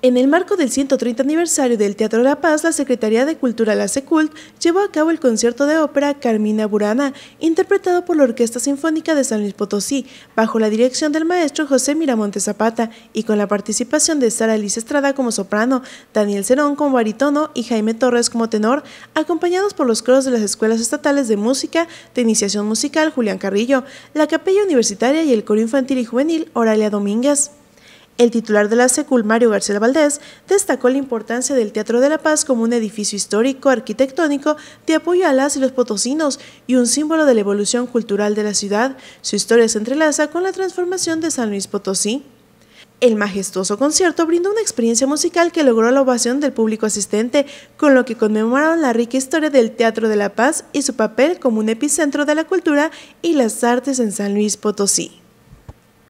En el marco del 130 aniversario del Teatro La Paz, la Secretaría de Cultura, la SECULT, llevó a cabo el concierto de ópera Carmina Burana, interpretado por la Orquesta Sinfónica de San Luis Potosí, bajo la dirección del maestro José Miramonte Zapata, y con la participación de Sara Liz Estrada como soprano, Daniel Cerón como baritono y Jaime Torres como tenor, acompañados por los coros de las escuelas estatales de música de iniciación musical Julián Carrillo, la Capella Universitaria y el coro infantil y juvenil Oralia Domínguez. El titular de la SECUL, Mario García Valdés, destacó la importancia del Teatro de la Paz como un edificio histórico arquitectónico de apoyo a las y los potosinos y un símbolo de la evolución cultural de la ciudad. Su historia se entrelaza con la transformación de San Luis Potosí. El majestuoso concierto brindó una experiencia musical que logró la ovación del público asistente, con lo que conmemoraron la rica historia del Teatro de la Paz y su papel como un epicentro de la cultura y las artes en San Luis Potosí.